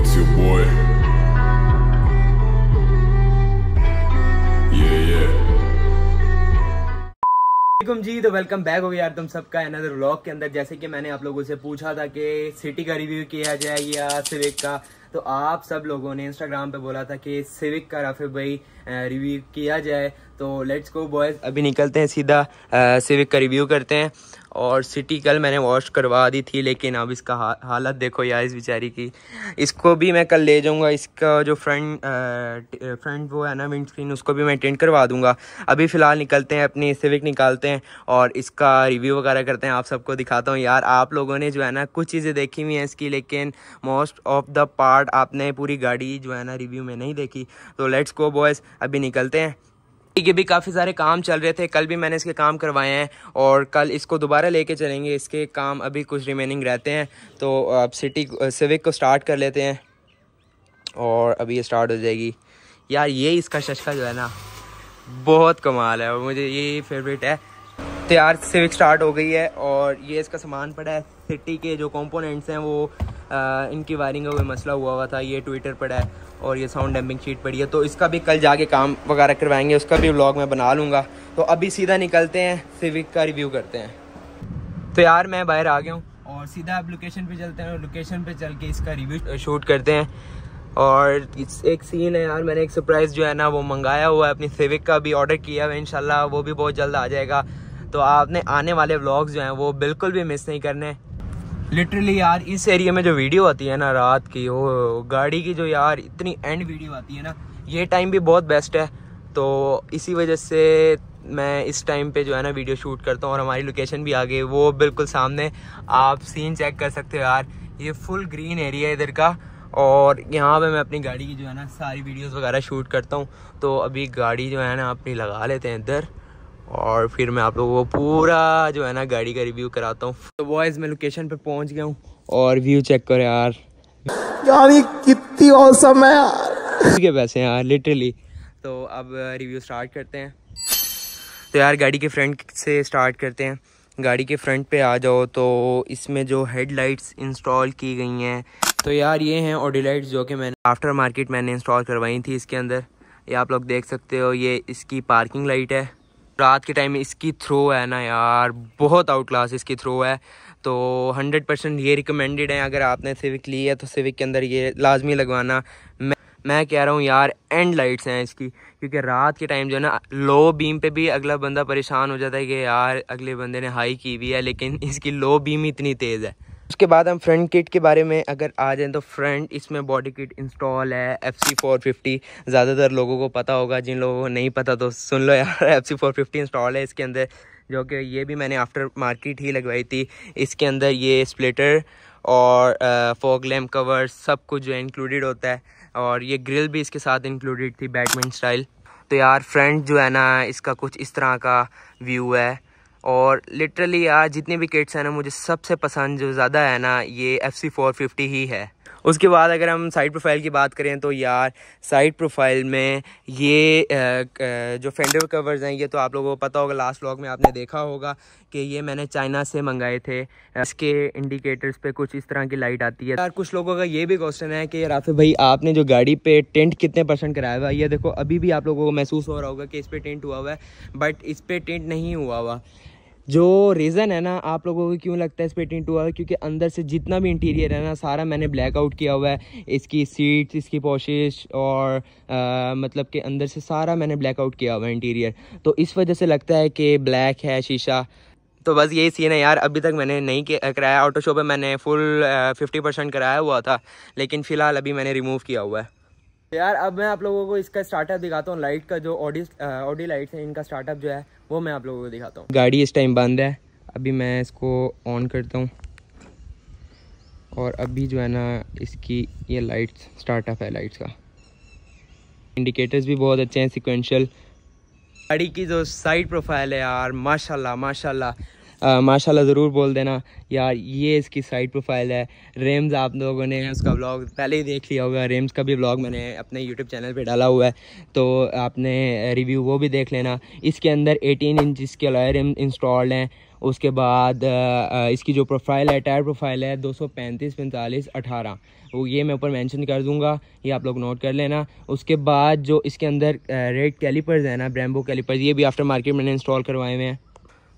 it's your boy. जी तो welcome back हो गया यार तुम सबका अनदर व्लॉग के अंदर जैसे कि मैंने आप लोगों से पूछा था कि सिटी का रिव्यू किया जाए या सिविक का तो आप सब लोगों ने इंस्टाग्राम पे बोला था कि सिविक का राफे भाई रिव्यू किया जाए तो लेट्स गो बॉयज़ अभी निकलते हैं सीधा सिविक का रिव्यू करते हैं और सिटी कल मैंने वॉश करवा दी थी लेकिन अब इसका हा, हालत देखो यार इस बेचारी की इसको भी मैं कल ले जाऊंगा इसका जो फ्रंट फ्रंट वो है ना विंड स्क्रीन उसको भी मैं टेंट करवा दूंगा अभी फ़िलहाल निकलते हैं अपनी सिविक निकालते हैं और इसका रिव्यू वगैरह करते हैं आप सबको दिखाता हूँ यार आप लोगों ने जो है ना कुछ चीज़ें देखी हुई हैं इसकी लेकिन मोस्ट ऑफ द पार्ट आपने पूरी गाड़ी जो है ना रिव्यू में नहीं देखी तो लेट्स गो बॉयज़ अभी निकलते हैं ये भी काफ़ी सारे काम चल रहे थे कल भी मैंने इसके काम करवाए हैं और कल इसको दोबारा लेके चलेंगे इसके काम अभी कुछ रिमेनिंग रहते हैं तो अब सिटी सिविक को स्टार्ट कर लेते हैं और अभी ये स्टार्ट हो जाएगी यार ये इसका शशका जो है ना बहुत कमाल है और मुझे ये फेवरेट है तैयार सिविक स्टार्ट हो गई है और ये इसका सामान पड़ा है सिटी के जो कॉम्पोनेंट्स हैं वो इनकी वायरिंग का कोई मसला हुआ हुआ था ये ट्विटर पड़ा है और ये साउंड डैम्पिंग शीट पड़ी है तो इसका भी कल जाके काम वगैरह करवाएंगे उसका भी व्लॉग मैं बना लूँगा तो अभी सीधा निकलते हैं सिविक का रिव्यू करते हैं तो यार मैं बाहर आ गया हूँ और सीधा आप लोकेशन पर चलते हैं और लोकेशन पर चल के इसका रिव्यू शूट करते हैं और एक सीन है यार मैंने एक सरप्राइज़ जो है ना वो मंगाया हुआ है अपनी सिविक का भी ऑर्डर किया हुआ है इनशाला वो भी बहुत जल्द आ जाएगा तो आपने आने वाले व्लॉग्स जो हैं वो बिल्कुल भी मिस नहीं करने लिटरली यार इस एरिया में जो वीडियो आती है ना रात की वो गाड़ी की जो यार इतनी एंड वीडियो आती है ना ये टाइम भी बहुत बेस्ट है तो इसी वजह से मैं इस टाइम पे जो है ना वीडियो शूट करता हूँ और हमारी लोकेशन भी आ गई वो बिल्कुल सामने आप सीन चेक कर सकते हो यार ये फुल ग्रीन एरिया है इधर का और यहाँ पे मैं अपनी गाड़ी की जो है ना सारी वीडियोस वगैरह शूट करता हूँ तो अभी गाड़ी जो है ना अपनी लगा लेते हैं इधर और फिर मैं आप लोगों को पूरा जो है ना गाड़ी का रिव्यू कराता हूँ तो बॉयज़ मैं लोकेशन पे पहुँच गया हूँ और व्यू चेक करो यार यार ये कितनी औसम है यार के पैसे यार लिटरली तो अब रिव्यू uh, स्टार्ट करते हैं तो यार गाड़ी के फ्रंट से स्टार्ट करते हैं गाड़ी के फ्रंट पे आ जाओ तो इसमें जो हेडलाइट्स इंस्टॉल की गई हैं तो यार ये हैं ओडीलाइट्स जो कि मैंने आफ्टर मार्केट मैंने इंस्टॉल करवाई थी इसके अंदर ये आप लोग देख सकते हो ये इसकी पार्किंग लाइट है रात के टाइम इसकी थ्रो है ना यार बहुत आउट क्लास इसकी थ्रो है तो 100 परसेंट ये रिकमेंडेड है अगर आपने सिविक ली है तो सिविक के अंदर ये लाजमी लगवाना मैं मैं कह रहा हूँ यार एंड लाइट्स हैं इसकी क्योंकि रात के टाइम जो है ना लो बीम पे भी अगला बंदा परेशान हो जाता है कि यार अगले बंदे ने हाई की भी है लेकिन इसकी लो बीम इतनी तेज़ है उसके बाद हम फ्रंट किट के बारे में अगर आ जाएँ तो फ्रंट इसमें बॉडी किट इंस्टॉल है एफ सी फोर फिफ्टी ज़्यादातर लोगों को पता होगा जिन लोगों को नहीं पता तो सुन लो यार F C four fifty install है इसके अंदर जो कि ये भी मैंने आफ्टर मार्केट ही लगवाई थी इसके अंदर ये स्प्लिटर और फोक लैम्प कवर सब कुछ जो इंक्लूडेड होता है और ये ग्रिल भी इसके साथ इंक्लूडेड थी बैडमिंटन स्टाइल तो यार फ्रंट जो है ना इसका कुछ इस तरह का व्यू है और लिटरली यार जितने भी किट्स हैं ना मुझे सबसे पसंद जो ज़्यादा है ना ये एफ सी फोर फिफ्टी ही है उसके बाद अगर हम साइड प्रोफाइल की बात करें तो यार साइड प्रोफाइल में ये जो फेंडर कवर्स हैं ये तो आप लोगों को पता होगा लास्ट व्लॉग में आपने देखा होगा कि ये मैंने चाइना से मंगाए थे इसके इंडिकेटर्स पे कुछ इस तरह की लाइट आती है यार कुछ लोगों का ये भी क्वेश्चन है कि राफे भाई आपने जो गाड़ी पे टेंट कितने परसेंट कराया हुआ यह ये देखो अभी भी आप लोगों को महसूस हो रहा होगा कि इस पर टेंट हुआ हुआ है बट इस पर टेंट नहीं हुआ हुआ जो रीज़न है ना आप लोगों को क्यों लगता है इस पर टिंट हुआ क्योंकि अंदर से जितना भी इंटीरियर है ना सारा मैंने ब्लैक आउट किया हुआ है इसकी सीट्स इसकी पोशिश और आ, मतलब कि अंदर से सारा मैंने ब्लैक आउट किया हुआ है इंटीरियर तो इस वजह से लगता है कि ब्लैक है शीशा तो बस यही सीन है यार अभी तक मैंने नहीं कराया ऑटो शो पर मैंने फुल फिफ्टी परसेंट कराया हुआ था लेकिन फ़िलहाल अभी मैंने रिमूव किया हुआ है यार अब मैं आप लोगों को इसका स्टार्टअप दिखाता हूँ लाइट का जो ऑडी ऑडी लाइट है इनका स्टार्टअप जो है वो मैं आप लोगों को दिखाता हूँ गाड़ी इस टाइम बंद है अभी मैं इसको ऑन करता हूँ और अभी जो है ना इसकी ये लाइट्स स्टार्टअप है लाइट्स का इंडिकेटर्स भी बहुत अच्छे हैं सिक्वेंशल गाड़ी की जो साइड प्रोफाइल है यार माशाल्लाह माशाल्लाह माशाल्लाह ज़रूर बोल देना यार ये इसकी साइड प्रोफाइल है रेम्स आप लोगों ने उसका ब्लॉग पहले ही देख लिया होगा रेम्स का भी ब्लॉग मैंने अपने यूट्यूब चैनल पे डाला हुआ है तो आपने रिव्यू वो भी देख लेना इसके अंदर 18 इंच इसके रेम इंस्टॉल्ड हैं उसके बाद इसकी जो प्रोफाइल है टायर प्रोफाइल है दो सौ पैंतीस पैंतालीस अठारह वो ये मैं ऊपर मेंशन कर दूंगा ये आप लोग नोट कर लेना उसके बाद जो इसके अंदर रेड कैलिपर्स हैं ना ब्रैम्बो कैलिपर्स ये भी आफ्टर मार्केट मैंने इंस्टॉल करवाए हुए हैं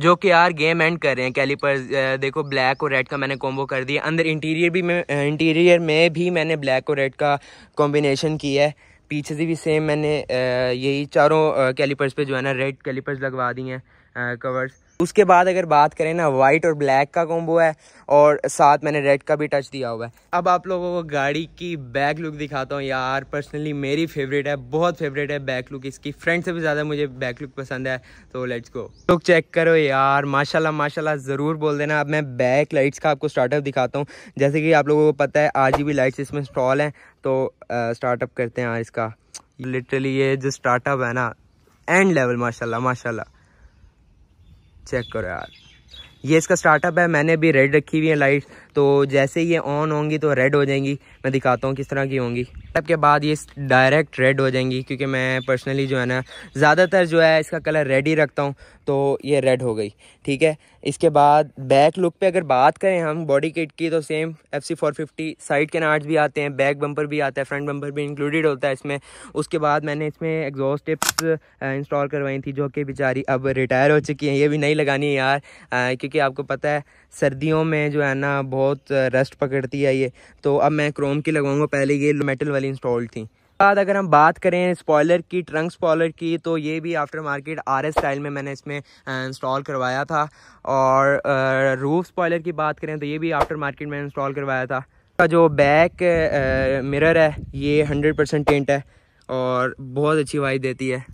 जो कि यार गेम एंड कर रहे हैं कैलीपर देखो ब्लैक और रेड का मैंने कॉम्बो कर दिया अंदर इंटीरियर भी मैं इंटीरियर में भी मैंने ब्लैक और रेड का कॉम्बिनेशन किया है पीछे से भी सेम मैंने यही चारों कैलीपर्स पे जो है ना रेड कैलीपर्स लगवा दिए हैं कवर्स उसके बाद अगर बात करें ना वाइट और ब्लैक का कॉम्बो है और साथ मैंने रेड का भी टच दिया हुआ है अब आप लोगों को गाड़ी की बैक लुक दिखाता हूँ यार पर्सनली मेरी फेवरेट है बहुत फेवरेट है बैक लुक इसकी फ्रंट से भी ज़्यादा मुझे बैक लुक पसंद है तो लेट्स गो लुक चेक करो यार माशाल्लाह माशाल्लाह ज़रूर बोल देना अब मैं बैक लाइट्स का आपको स्टार्टअप दिखाता हूँ जैसे कि आप लोगों को पता है आज भी लाइट्स इसमें स्टॉल हैं तो स्टार्टअप करते हैं यार इसका लिटरली ये जो स्टार्टअप है ना एंड लेवल माशाल्लाह माशाल्लाह चेक करो यार ये इसका स्टार्टअप है मैंने अभी रेड रखी हुई है लाइट तो जैसे ये ऑन होंगी तो रेड हो जाएंगी मैं दिखाता हूँ किस तरह की होंगी तब के बाद ये डायरेक्ट रेड हो जाएंगी क्योंकि मैं पर्सनली जो है ना ज़्यादातर जो है इसका कलर रेड ही रखता हूँ तो ये रेड हो गई ठीक है इसके बाद बैक लुक पे अगर बात करें हम बॉडी किट की तो same F C four fifty side के नार्ट भी आते हैं बैक बम्पर भी आता है फ्रंट बम्पर भी इंक्लूडेड होता है इसमें उसके बाद मैंने इसमें एग्जॉस्ट टिप्स इंस्टॉल करवाई थी जो कि बेचारी अब रिटायर हो चुकी हैं ये भी नहीं लगानी यार uh, क्योंकि आपको पता है सर्दियों में जो है ना बहुत रस्ट पकड़ती है ये तो अब मैं क्रोम की लगाऊंगा पहले ये मेटल वाली इंस्टॉल्ड थी बाद अगर हम बात करें स्पॉयलर की ट्रंक स्पॉयलर की तो ये भी after market R S style में मैंने इसमें इंस्टॉल करवाया था और रूफ स्पॉयलर की बात करें तो ये भी आफ्टर मार्केट में इंस्टॉल करवाया था का जो बैक मिरर है ये हंड्रेड परसेंट टेंट है और बहुत अच्छी वाइज देती है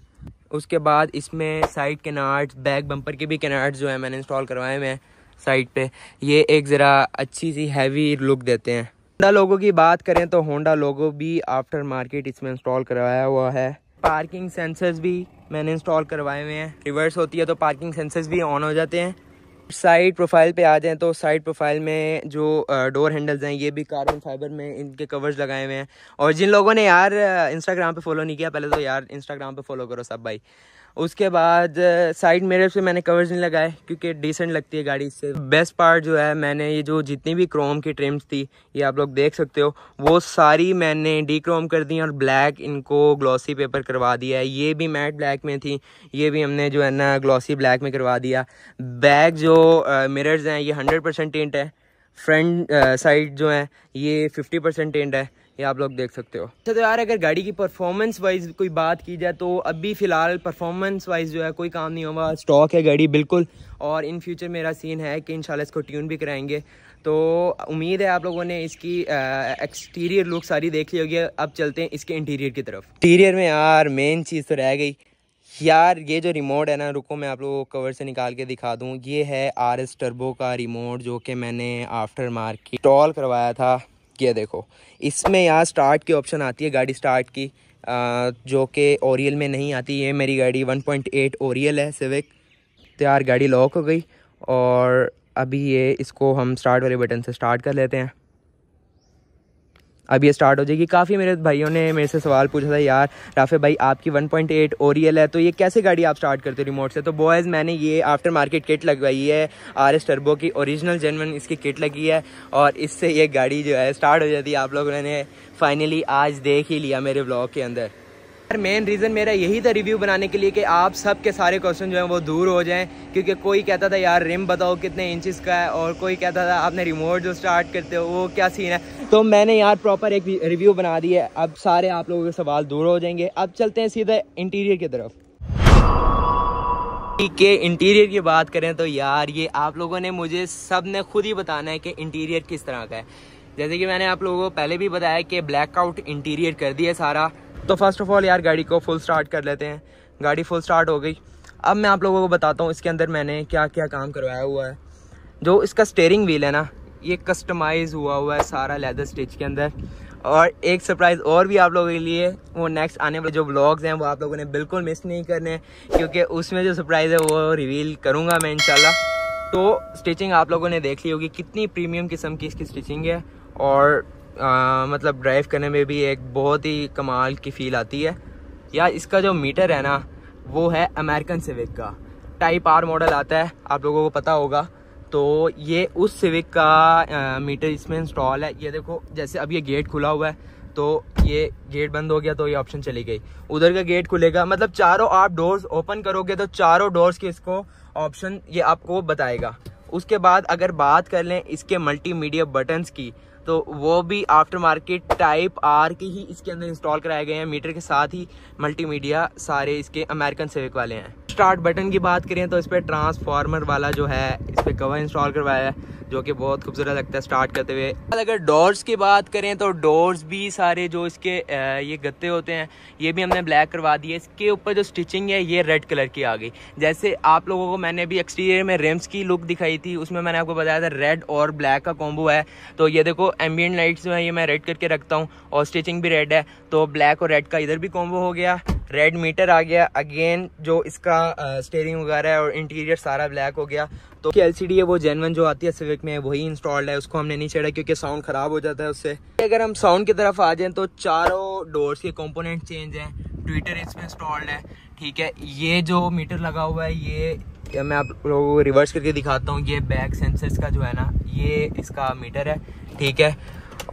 उसके बाद इसमें साइड कैनार्ट बैक बम्पर के भी कैनार्ट जो है मैंने इंस्टॉल करवाए हुए हैं साइड पे ये एक ज़रा अच्छी सी हैवी लुक देते हैं होंडा लोगों की बात करें तो होंडा लोगो भी आफ्टर मार्केट इसमें इंस्टॉल करवाया हुआ है पार्किंग सेंसर्स भी मैंने इंस्टॉल करवाए हुए हैं रिवर्स होती है तो पार्किंग सेंसर्स भी ऑन हो जाते हैं साइड प्रोफाइल पे आ जाएं तो साइड प्रोफाइल में जो डोर हैंडल्स हैं ये भी कार्बन फाइबर में इनके कवर्स लगाए हुए हैं और जिन लोगों ने यार इंस्टाग्राम पे फॉलो नहीं किया पहले तो यार इंस्टाग्राम पे फॉलो करो सब भाई उसके बाद साइड मेरे से मैंने कवर्स नहीं लगाए क्योंकि डिसेंट लगती है गाड़ी से बेस्ट पार्ट जो है मैंने ये जो जितनी भी क्रोम की ट्रिम्स थी ये आप लोग देख सकते हो वो सारी मैंने डी क्रोम कर दी और ब्लैक इनको ग्लॉसी पेपर करवा दिया है ये भी मैट ब्लैक में थी ये भी हमने जो है ना ग्लॉसी ब्लैक में करवा दिया बैक जो मिरर्स हैं ये हंड्रेड परसेंट टेंट है फ्रंट साइड जो है ये फिफ्टी परसेंट टेंट है ये आप लोग देख सकते हो अच्छा तो यार अगर गाड़ी की परफॉर्मेंस वाइज कोई बात की जाए तो अभी फ़िलहाल परफॉर्मेंस वाइज जो है कोई काम नहीं होगा स्टॉक है गाड़ी बिल्कुल और इन फ्यूचर मेरा सीन है कि इंशाल्लाह इसको ट्यून भी कराएंगे तो उम्मीद है आप लोगों ने इसकी एक्सटीरियर लुक सारी देख ली होगी अब चलते हैं इसके इंटीरियर की तरफ इंटीरियर में यार मेन चीज़ तो रह गई यार ये जो रिमोट है ना रुको मैं आप लोगों को कवर से निकाल के दिखा दूँ ये है आर एस टर्बो का रिमोट जो कि मैंने आफ्टर मार्केट इंस्टॉल करवाया था किया देखो इसमें यहाँ स्टार्ट की ऑप्शन आती है गाड़ी स्टार्ट की जो कि ओरियल में नहीं आती ये मेरी गाड़ी 1.8 ओरियल है सिविक तो यार गाड़ी लॉक हो गई और अभी ये इसको हम स्टार्ट वाले बटन से स्टार्ट कर लेते हैं अब ये स्टार्ट हो जाएगी काफ़ी मेरे भाइयों ने मेरे से सवाल पूछा था यार राफे भाई आपकी 1.8 पॉइंट e है तो ये कैसे गाड़ी आप स्टार्ट करते हो रिमोट से तो बॉयज़ मैंने ये आफ्टर मार्केट किट लगवाई है आर एस टर्बो की ओरिजिनल जेनवन इसकी किट लगी है और इससे ये गाड़ी जो है स्टार्ट हो जाती है आप लोगों ने फाइनली आज देख ही लिया मेरे ब्लॉग के अंदर मेन रीज़न मेरा यही था रिव्यू बनाने के लिए कि आप सब के सारे क्वेश्चन जो हैं वो दूर हो जाएं क्योंकि कोई कहता था यार रिम बताओ कितने इंचेस का है और कोई कहता था आपने रिमोट जो स्टार्ट करते हो वो क्या सीन है तो मैंने यार प्रॉपर एक रिव्यू बना दी है अब सारे आप लोगों के सवाल दूर हो जाएंगे अब चलते हैं सीधे इंटीरियर की तरफ के इंटीरियर की बात करें तो यार ये आप लोगों ने मुझे सब ने खुद ही बताना है कि इंटीरियर किस तरह का है जैसे कि मैंने आप लोगों को पहले भी बताया कि ब्लैकआउट इंटीरियर कर दिया सारा तो फर्स्ट ऑफ़ ऑल यार गाड़ी को फुल स्टार्ट कर लेते हैं गाड़ी फुल स्टार्ट हो गई अब मैं आप लोगों को बताता हूँ इसके अंदर मैंने क्या क्या काम करवाया हुआ है जो इसका स्टेयरिंग व्हील है ना ये कस्टमाइज़ हुआ हुआ है सारा लेदर स्टिच के अंदर और एक सरप्राइज़ और भी आप लोगों के लिए वो नेक्स्ट आने वाले जो ब्लॉग्स हैं वो आप लोगों ने बिल्कुल मिस नहीं करने क्योंकि उसमें जो सरप्राइज़ है वो रिवील करूँगा मैं इनशाला तो स्टिचिंग आप लोगों ने देख ली होगी कितनी प्रीमियम किस्म की इसकी स्टिचिंग है और आ, मतलब ड्राइव करने में भी एक बहुत ही कमाल की फील आती है या इसका जो मीटर है ना वो है अमेरिकन सिविक का टाइप आर मॉडल आता है आप लोगों को पता होगा तो ये उस सिविक का आ, मीटर इसमें इंस्टॉल है ये देखो जैसे अब ये गेट खुला हुआ है तो ये गेट बंद हो गया तो ये ऑप्शन चली गई उधर का गेट खुलेगा मतलब चारों आप डोर्स ओपन करोगे तो चारों डोर्स के इसको ऑप्शन ये आपको बताएगा उसके बाद अगर बात कर लें इसके मल्टीमीडिया बटन्स की तो वो भी आफ्टर मार्केट टाइप आर के ही इसके अंदर इंस्टॉल कराए गए हैं मीटर के साथ ही मल्टीमीडिया सारे इसके अमेरिकन सेविक वाले हैं स्टार्ट बटन की बात करें तो इस पर ट्रांसफार्मर वाला जो है कवर इंस्टॉल करवाया है जो कि बहुत खूबसूरत लगता है स्टार्ट करते हुए अगर डोर्स की बात करें तो डोर्स भी सारे जो इसके ये गत्ते होते हैं ये भी हमने ब्लैक करवा दिए इसके ऊपर जो स्टिचिंग है ये रेड कलर की आ गई जैसे आप लोगों को मैंने अभी एक्सटीरियर में रिम्स की लुक दिखाई थी उसमें मैंने आपको बताया था रेड और ब्लैक का कॉम्बो है तो ये देखो एम्बियन लाइट्स जो है ये मैं रेड करके रखता हूँ और स्टिचिंग भी रेड है तो ब्लैक और रेड का इधर भी कॉम्बो हो गया रेड मीटर आ गया अगेन जो इसका स्टेयरिंग वगैरह है और इंटीरियर सारा ब्लैक हो गया तो एल सी डी है वो जेनवन जो आती है सिविक में वही इंस्टॉल्ड है उसको हमने नहीं छेड़ा क्योंकि साउंड ख़राब हो जाता है उससे अगर हम साउंड की तरफ आ जाएँ तो चारों डोर्स के कॉम्पोनेंट चेंज हैं ट्विटर इसमें इंस्टॉल्ड है ठीक है ये जो मीटर लगा हुआ है ये या मैं आप लोगों को रिवर्स करके दिखाता हूँ ये बैक सेंसर्स का जो है ना ये इसका मीटर है ठीक है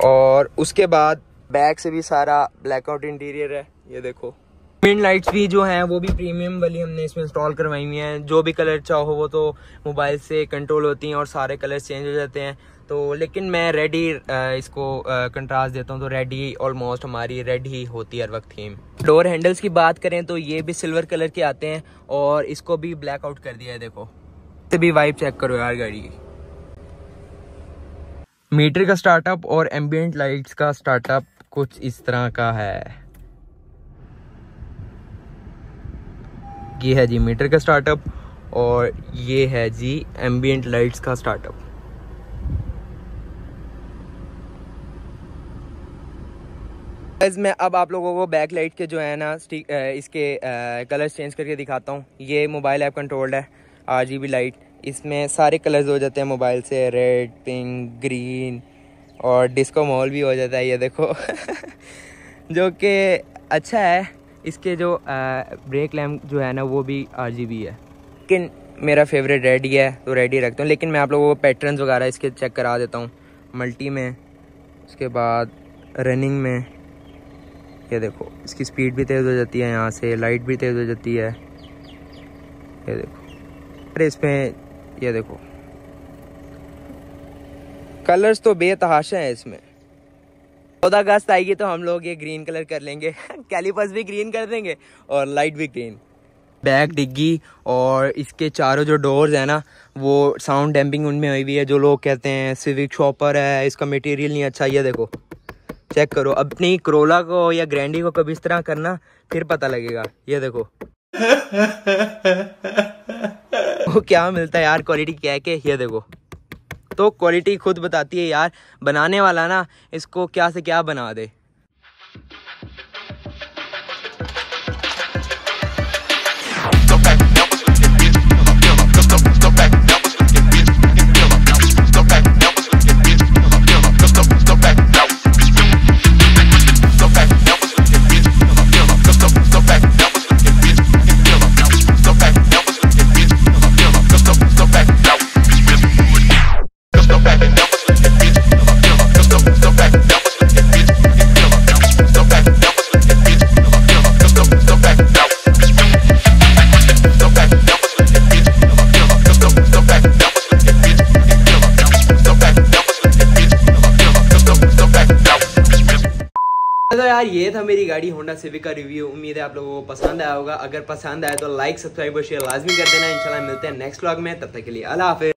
और उसके बाद बैक से भी सारा ब्लैकआउट इंटीरियर है ये देखो मेन लाइट्स भी जो हैं वो भी प्रीमियम वाली हमने इसमें इंस्टॉल करवाई हुई हैं जो भी कलर चाहो वो तो मोबाइल से कंट्रोल होती हैं और सारे कलर चेंज हो जाते हैं तो लेकिन मैं रेडी इसको कंट्रास्ट देता हूँ तो रेडी ऑलमोस्ट हमारी रेड ही होती है हर वक्त थीम डोर हैंडल्स की बात करें तो ये भी सिल्वर कलर के आते हैं और इसको भी ब्लैक आउट कर दिया है देखो तो भी वाइप चेक करो यार गाड़ी की मीटर का स्टार्टअप और एम्बियट लाइट्स का स्टार्टअप कुछ इस तरह का है ये है जी मीटर का स्टार्टअप और ये है जी एम्बियट लाइट्स का स्टार्टअप बस मैं अब आप लोगों को बैक लाइट के जो है ना इसके कलर्स चेंज करके दिखाता हूँ ये मोबाइल ऐप कंट्रोल्ड है आर जी बी लाइट इसमें सारे कलर्स हो जाते हैं मोबाइल से रेड पिंक ग्रीन और डिस्को मॉल भी हो जाता है ये देखो जो कि अच्छा है इसके जो ब्रेक लैम्प जो है ना वो भी आर है लेकिन मेरा फेवरेट रेडी है तो रेडी रखता हूँ लेकिन मैं आप लोगों को पैटर्न वगैरह इसके चेक करा देता हूँ मल्टी में उसके बाद रनिंग में ये देखो इसकी स्पीड भी तेज़ हो जाती है यहाँ से लाइट भी तेज़ हो जाती है ये देखो अरे इसमें ये देखो कलर्स तो बेतहाशा हैं इसमें चौदह अगस्त आएगी तो हम लोग ये ग्रीन कलर कर लेंगे कैलिपर्स भी ग्रीन कर देंगे और लाइट भी ग्रीन बैग डिग्गी और इसके चारों जो डोर्स हैं ना वो साउंड डैम्पिंग उनमें हुई हुई है जो लोग कहते हैं सिविक शॉपर है इसका मटेरियल नहीं अच्छा ये देखो चेक करो अपनी करोला को या ग्रैंडी को कभी इस तरह करना फिर पता लगेगा ये देखो वो क्या मिलता है यार क्वालिटी क्या है के ये देखो तो क्वालिटी खुद बताती है यार बनाने वाला ना इसको क्या से क्या बना दे तो यार ये था मेरी गाड़ी होंडा सिविक का रिव्यू उम्मीद है आप लोगों को पसंद आया होगा अगर पसंद आया तो लाइक सब्सक्राइब और शेयर लाजमी कर देना इंशाल्लाह मिलते हैं नेक्स्ट व्लॉग में तब तक के लिए अल्लाह हाफिज